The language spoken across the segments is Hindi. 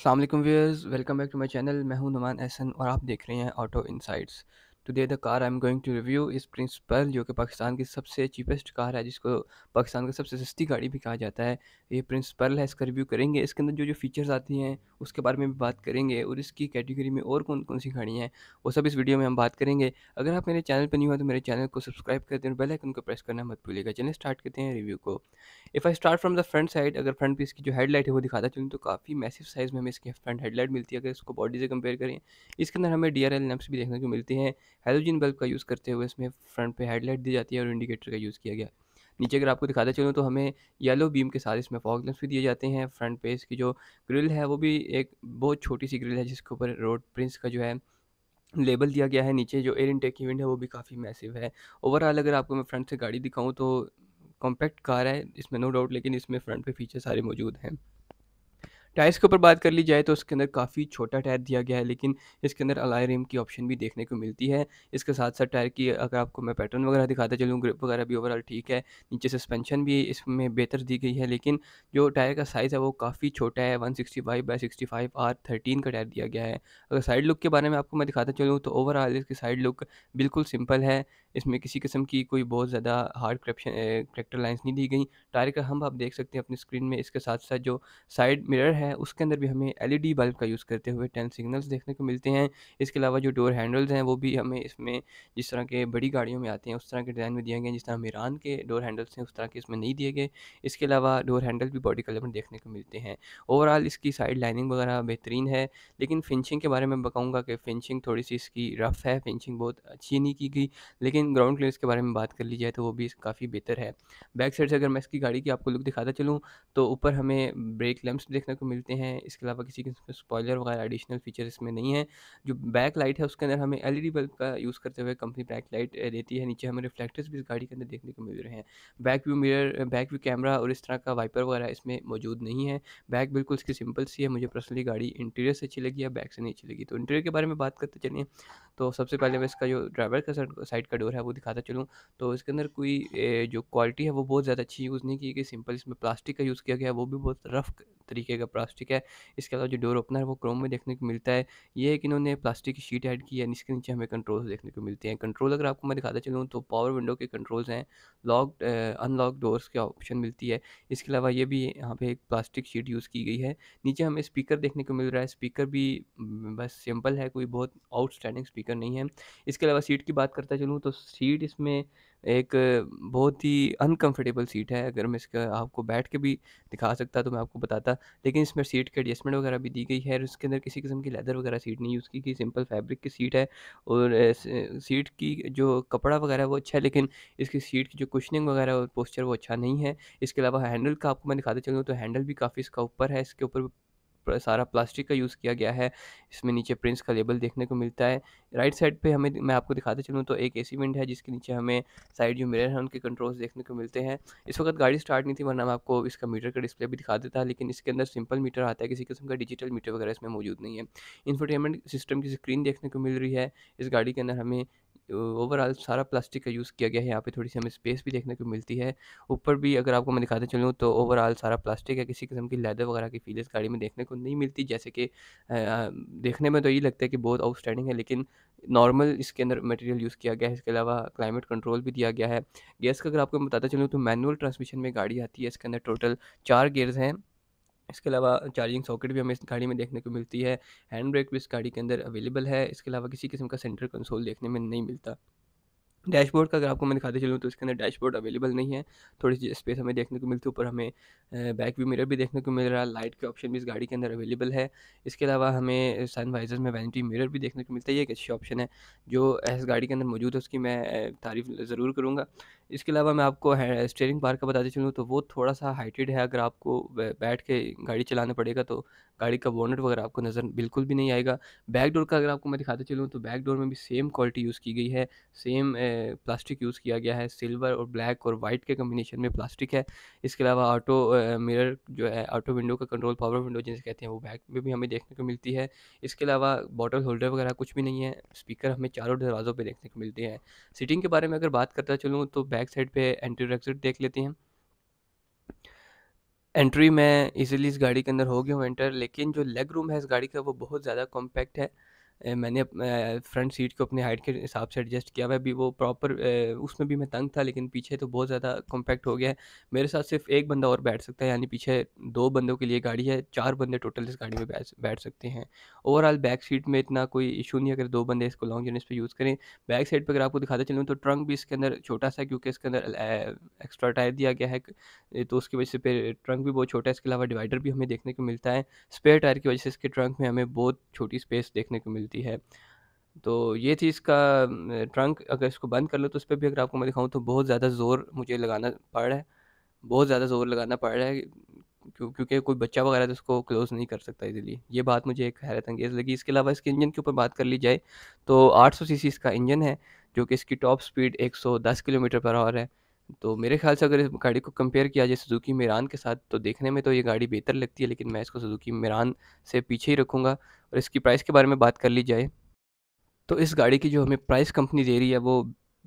Aslam viewers welcome back to my channel मैं हूं नुमान एहसन और आप देख रहे हैं auto insights today the car I am going to review इस प्रिंसिपल जो कि पाकिस्तान की सबसे चीपेस्ट कार है जिसको पाकिस्तान की सबसे सस्ती गाड़ी भी कहा जाता है ये प्रिंसिपल है इसका रिव्यू करेंगे इसके अंदर जो जो फीचर्स आती हैं उसके बारे में भी बात करेंगे और इसकी कैटेगरी में और कौन कौन सी गाड़ियाँ हैं वो सब इस वीडियो में हम बात करेंगे अगर आप मेरे चैनल पर नहीं हुआ तो मेरे चैनल को सब्सक्राइब करते हैं और बेलाइकन को प्रेस करना मत भूलिएगा चलिए स्टार्ट करते हैं रिव्यू को if I start from the front side अगर फ्रंट पर इसकी जो हेडलाइट है वो दिखाता चलूँ तो काफ़ी मैसिव साइज़ में हमें इसकी फ्रंट हेडलाइट मिलती है अगर इसको बॉडी से कंपेयर करें इसके अंदर हमें डी आर एल लैम्प्स भी देखने को मिलती हैं हेलोजिन बल्ब का यूज़ करते हुए इसमें फ्रंट पे हेडलाइट दी जाती है और इंडिकेटर का यूज़ किया गया नीचे अगर आपको दिखाते चलूँ तो हमें येलो बीम के साथ इसमें फॉग लैंप्स भी दिए जाते हैं फ्रंट पे इसकी जो ग्रिल है वो भी एक बहुत छोटी सी ग्रिल है जिसके ऊपर रोड प्रिंस का जो है लेबल दिया गया है नीचे जो एयर इनटेक की विंड है वो भी काफ़ी मैसिव है ओवरऑल अगर आपको मैं फ्रंट से गाड़ी दिखाऊँ तो कॉम्पैक्ट कार है इसमें नो डाउट लेकिन इसमें फ्रंट पे फीचर सारे मौजूद हैं टायर्स के ऊपर बात कर ली जाए तो उसके अंदर काफ़ी छोटा टायर दिया गया है लेकिन इसके अंदर अलाई रिम की ऑप्शन भी देखने को मिलती है इसके साथ साथ टायर की अगर आपको मैं पैटर्न वगैरह दिखाता चलूँ ग्रिप वगैरह भी ओवरऑल ठीक है नीचे सस्पेंशन भी इसमें बेहतर दी गई है लेकिन जो टायर का साइज़ है वो काफ़ी छोटा है one sixty five by sixty five R thirteen का टायर दिया गया है अगर साइड लुक के बारे में आपको मैं दिखाता चलूँ तो ओवरऑल इसकी साइड लुक बिल्कुल सिंपल है इसमें किसी किस्म की कोई बहुत ज़्यादा हार्ड करप्शन करेक्टर लाइन्स नहीं दी गई टायर का हम आप देख सकते हैं अपनी स्क्रीन में इसके साथ साथ जो साइड मिरर है है उसके अंदर भी हमें एलईडी बल्ब e का यूज़ करते हुए टेन सिग्नल्स देखने को मिलते हैं इसके अलावा जो डोर हैंडल्स हैं वो भी हमें इसमें जिस तरह के बड़ी गाड़ियों में आते हैं उस तरह के डिज़ाइन में दिए गए जिस तरह मीरान के डोर हैंडल्स हैं उस तरह के इसमें नहीं दिए गए इसके अलावा डोर हैंडल भी बॉडी कलर में देखने को मिलते हैं ओवरऑल इसकी साइड लाइनिंग वगैरह बेहतरीन है लेकिन फिनिशिंग के बारे में बताऊँगा कि फिनिशिंग थोड़ी सी इसकी रफ़ है फिनिशिंग बहुत अच्छी नहीं की गई लेकिन ग्राउंड क्लियर के बारे में बात कर ली जाए तो वो भी काफ़ी बेहतर है बैक साइड से अगर मैं इसकी गाड़ी की आपको लुक दिखाता चलूँ तो ऊपर हमें ब्रेक लैम्प्स देखने को मिलते हैं इसके अलावा किसी किस्म के स्पॉयलर वगैरह एडिशनल फीचर इसमें नहीं है जो बैक लाइट है उसके अंदर हमें एल बल्ब का यूज़ करते हुए कंपनी बैक लाइट देती है नीचे हमें रिफ्लेक्टर्स भी इस गाड़ी के अंदर देखने को मिल रहे हैं back view mirror back view camera और इस तरह का वाइपर वगैरह इसमें मौजूद नहीं है बैक बिल्कुल इसकी सिंपल सी है मुझे पर्सनली गाड़ी इंटीरियर से अच्छी लगी या बैक से नहीं अच्छी लगी तो इंटीरियर के बारे में बात करते चलिए तो सबसे पहले मैं इसका जो ड्राइवर का साइड का डोर है वो दिखाता चलूँ तो इसके अंदर कोई जो क्वालिटी है वो बहुत ज़्यादा अच्छी यूज़ नहीं की कि सिंपल इसमें प्लास्टिक का यूज़ किया गया वो भी बहुत रफ़ तरीके का प्लास्टिक है इसके अलावा जो डोर ओपनर है वो क्रोम में देखने को मिलता है ये है कि इन्होंने प्लास्टिक की शीट ऐड की है इसके नीचे हमें कंट्रोल्स देखने को मिलते हैं कंट्रोल अगर आपको मैं दिखाता चलूँ तो पावर विंडो के कंट्रोल्स हैं लॉक अनलॉक डोर्स के ऑप्शन मिलती है इसके अलावा ये भी यहाँ पे एक प्लास्टिक शीट यूज़ की गई है नीचे हमें स्पीकर देखने को मिल रहा है स्पीकर भी बस सिंपल है कोई बहुत आउटस्टैंडिंग स्पीकर नहीं है इसके अलावा सीट की बात करता चलूँ तो सीट इसमें एक बहुत ही अनकंफर्टेबल सीट है अगर मैं इसका आपको बैठ के भी दिखा सकता तो मैं आपको बताता लेकिन इसमें सीट के एडजस्टमेंट वगैरह भी दी गई है और इसके अंदर किसी किस्म की लेदर वगैरह सीट नहीं यूज़ की गई सिंपल फैब्रिक की सीट है और सीट की जो कपड़ा वगैरह वो अच्छा है लेकिन इसकी सीट की जो कुशनिंग वगैरह और पोस्चर वो अच्छा नहीं है इसके अलावा हैंडल का आपको मैं दिखाते चलूँ तो हैंडल भी काफ़ी इसका ऊपर है इसके ऊपर सारा प्लास्टिक का यूज़ किया गया है इसमें नीचे प्रिंस का लेबल देखने को मिलता है राइट साइड पे हमें मैं आपको दिखाते चलूँ तो एक एसी विंड है जिसके नीचे हमें साइड जो मिरर है उनके कंट्रोल्स देखने को मिलते हैं इस वक्त गाड़ी स्टार्ट नहीं थी वरना मैं आपको इसका मीटर का डिस्प्ले भी दिखा देता है लेकिन इसके अंदर सिंपल मीटर आता है किसी किस्म का डिजिटल मीटर वगैरह इसमें मौजूद नहीं है इन्फोटेनमेंट सिस्टम की स्क्रीन देखने को मिल रही है इस गाड़ी के अंदर हमें ओवरऑल सारा प्लास्टिक का यूज़ किया गया है यहाँ पे थोड़ी सी हमें स्पेस भी देखने को मिलती है ऊपर भी अगर आपको मैं दिखाते चलूँ तो ओवरऑल सारा प्लास्टिक है किसी किस्म की लेदर वगैरह की फील इस गाड़ी में देखने को नहीं मिलती जैसे कि देखने में तो ये लगता है कि बहुत आउटस्टैंडिंग है लेकिन नॉर्मल इसके अंदर मटेरियल यूज़ किया गया है इसके अलावा क्लाइमेट कंट्रोल भी दिया गया है गैस का अगर आपको मैं बताता चलूँ तो मैनुअल ट्रांसमिशन में गाड़ी आती है इसके अंदर टोटल चार गेयर्स हैं इसके अलावा चार्जिंग सॉकेट भी हमें इस गाड़ी में देखने को मिलती है हैंड ब्रेक भी इस गाड़ी के अंदर अवेलेबल है इसके अलावा किसी किस्म का सेंटर कंसोल देखने में नहीं मिलता डैशबोर्ड का अगर आपको मैं दिखाते चलूँ तो इसके अंदर डैशबोर्ड अवेलेबल नहीं है थोड़ी सी स्पेस हमें देखने को मिलती है ऊपर हमें बैक व्यू मिरर भी देखने को मिल रहा है लाइट के ऑप्शन भी इस गाड़ी के अंदर अवेलेबल है इसके अलावा हमें वाइजर में वैनिटी मिरर भी देखने को मिलता है ये एक अच्छी ऑप्शन है जो इस गाड़ी के अंदर मौजूद है उसकी मैं तारीफ ज़रूर करूँगा इसके अलावा मैं आपको स्टेयरिंग पार का बताते चलूँ तो वो थोड़ा सा हाइटेड है अगर आपको बैठ के गाड़ी चलाना पड़ेगा तो गाड़ी का बोनट वगैरह आपको नज़र बिल्कुल भी नहीं आएगा बैक डोर का अगर आपको मैं दिखाते चलूँ तो बैक डोर में भी सेम क्वालिटी यूज़ की गई है सेम प्लास्टिक यूज़ किया गया है सिल्वर और ब्लैक और वाइट के कम्बिनेशन में प्लास्टिक है इसके अलावा ऑटो मिरर जो है ऑटो विंडो का कंट्रोल पावर विंडो जिसे कहते हैं वो बैक में भी हमें देखने को मिलती है इसके अलावा बॉटल होल्डर वगैरह कुछ भी नहीं है स्पीकर हमें चारों दरवाज़ों पर देखने को मिलते हैं सीटिंग के बारे में अगर बात करता चलूँ तो बैक साइड पर एंट्री एग्जिट देख लेते हैं एंट्री में इजीली इस गाड़ी के अंदर हो गया हूँ एंटर लेकिन जो लेग रूम है इस गाड़ी का वो बहुत ज़्यादा कॉम्पैक्ट है मैंने फ्रंट सीट को अपने हाइट के हिसाब से एडजस्ट किया हुआ अभी वो प्रॉपर उसमें भी मैं तंग था लेकिन पीछे तो बहुत ज़्यादा कॉम्पैक्ट हो गया है मेरे साथ सिर्फ एक बंदा और बैठ सकता है यानी पीछे दो बंदों के लिए गाड़ी है चार बंदे टोटल इस गाड़ी में बैठ सकते हैं ओवरऑल बैक सीट में इतना कोई इशू नहीं अगर दो बंदे इसको लॉन्ग जर्नीस पर यूज़ करें बैक साइड पर अगर आपको दिखाते चलूँ तो ट्रंक भी इसके अंदर छोटा सा क्योंकि इसके अंदर एक्स्ट्रा टायर दिया गया है तो उसकी वजह से फिर ट्रंक भी बहुत छोटा है इसके अलावा डिवाइडर भी हमें देखने को मिलता है स्पेयर टायर की वजह से इसके ट्रंक में हमें बहुत छोटी स्पेस देखने को मिलती है मिलती है तो ये थी इसका ट्रंक अगर इसको बंद कर लो तो उस पर भी अगर आपको मैं दिखाऊँ तो बहुत ज़्यादा ज़ोर मुझे लगाना पड़ रहा है बहुत ज़्यादा ज़ोर लगाना पड़ रहा है क्यों क्योंकि कोई बच्चा वगैरह तो उसको क्लोज़ नहीं कर सकता इजीली ये बात मुझे एक हैरत अंगेज़ लगी इसके अलावा इसके इंजन के ऊपर बात कर ली जाए तो 800 सीसी इसका इंजन है जो कि इसकी top speed 110 kilometre per hour है तो मेरे ख्याल से अगर इस गाड़ी को कंपेयर किया जाए सुजुकी मेरान के साथ तो देखने में तो ये गाड़ी बेहतर लगती है लेकिन मैं इसको सुजुकी मेरान से पीछे ही रखूँगा और इसकी प्राइस के बारे में बात कर ली जाए तो इस गाड़ी की जो हमें प्राइस कंपनी दे रही है वो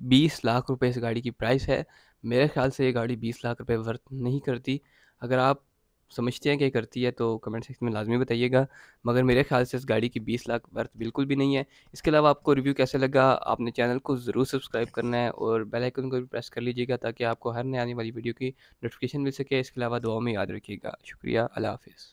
बीस लाख रुपये इस गाड़ी की प्राइस है मेरे ख्याल से ये गाड़ी बीस लाख रुपये वर्थ नहीं करती अगर आप समझते हैं क्या करती है तो कमेंट सेक्शन में लाजमी बताइएगा मगर मेरे ख्याल से इस गाड़ी की 20 लाख वर्थ बिल्कुल भी नहीं है इसके अलावा आपको रिव्यू कैसे लगा आपने चैनल को ज़रूर सब्सक्राइब करना है और बेल आइकन को भी प्रेस कर लीजिएगा ताकि आपको हर नए आने वाली वीडियो की नोटिफिकेशन मिल सके इसके अलावा दुआ में याद रखिएगा शुक्रिया अल्लाह हाफिज़